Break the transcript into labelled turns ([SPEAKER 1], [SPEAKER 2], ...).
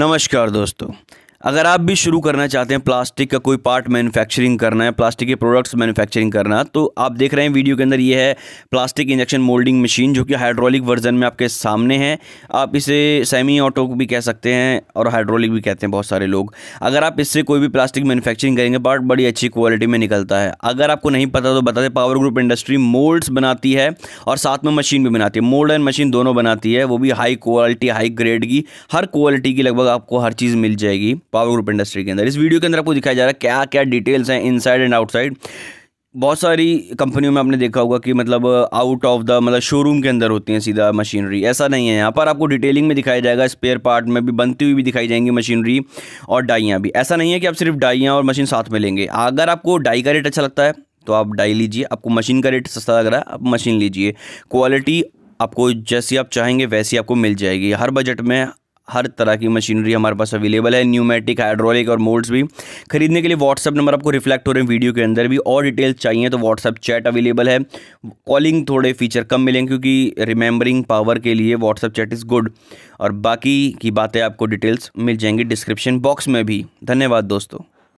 [SPEAKER 1] नमस्कार दोस्तों अगर आप भी शुरू करना चाहते हैं प्लास्टिक का कोई पार्ट मैन्युफैक्चरिंग करना है प्लास्टिक के प्रोडक्ट्स मैन्युफैक्चरिंग करना तो आप देख रहे हैं वीडियो के अंदर ये है प्लास्टिक इंजेक्शन मोल्डिंग मशीन जो कि हाइड्रोलिक वर्जन में आपके सामने है आप इसे सेमी ऑटो भी कह सकते हैं और हाइड्रोलिक भी कहते हैं बहुत सारे लोग अगर आप इससे कोई भी प्लास्टिक मैनुफैक्चरिंग करेंगे पार्ट बड़ी अच्छी क्वालिटी में निकलता है अगर आपको नहीं पता तो बता दें पावर ग्रुप इंडस्ट्री मोल्ड्स बनाती है और साथ में मशीन भी बनाती है मोल्ड एंड मशीन दोनों बनाती है वो भी हाई क्वालिटी हाई ग्रेड की हर क्वालिटी की लगभग आपको हर चीज़ मिल जाएगी पावर ग्रुप इंडस्ट्री के अंदर इस वीडियो के अंदर आपको दिखाया जा रहा है क्या क्या डिटेल्स हैं इनसाइड एंड आउटसाइड बहुत सारी कंपनियों में आपने देखा होगा कि मतलब आउट ऑफ द मतलब शोरूम के अंदर होती हैं सीधा मशीनरी ऐसा नहीं है यहाँ पर आपको डिटेलिंग में दिखाया जाएगा स्पेयर पार्ट में भी बनती हुई भी दिखाई जाएंगी मशीनरी और डाइयाँ भी ऐसा नहीं है कि आप सिर्फ डाइयाँ और मशीन साथ में लेंगे अगर आपको डाई का रेट अच्छा लगता है तो आप डाई लीजिए आपको मशीन का रेट सस्ता लग रहा है आप मशीन लीजिए क्वालिटी आपको जैसी आप चाहेंगे वैसी आपको मिल जाएगी हर बजट में हर तरह की मशीनरी हमारे पास अवेलेबल है न्यूमेटिक हाइड्रोलिक और मोड्स भी खरीदने के लिए व्हाट्सअप नंबर आपको रिफ्लेक्ट हो रहे हैं वीडियो के अंदर भी और डिटेल्स चाहिए तो व्हाट्सअप चैट अवेलेबल है कॉलिंग थोड़े फीचर कम मिलेंगे क्योंकि रिमेंबरिंग पावर के लिए व्हाट्सअप चैट इज़ गुड और बाकी की बातें आपको डिटेल्स मिल जाएंगी डिस्क्रिप्शन बॉक्स में भी धन्यवाद दोस्तों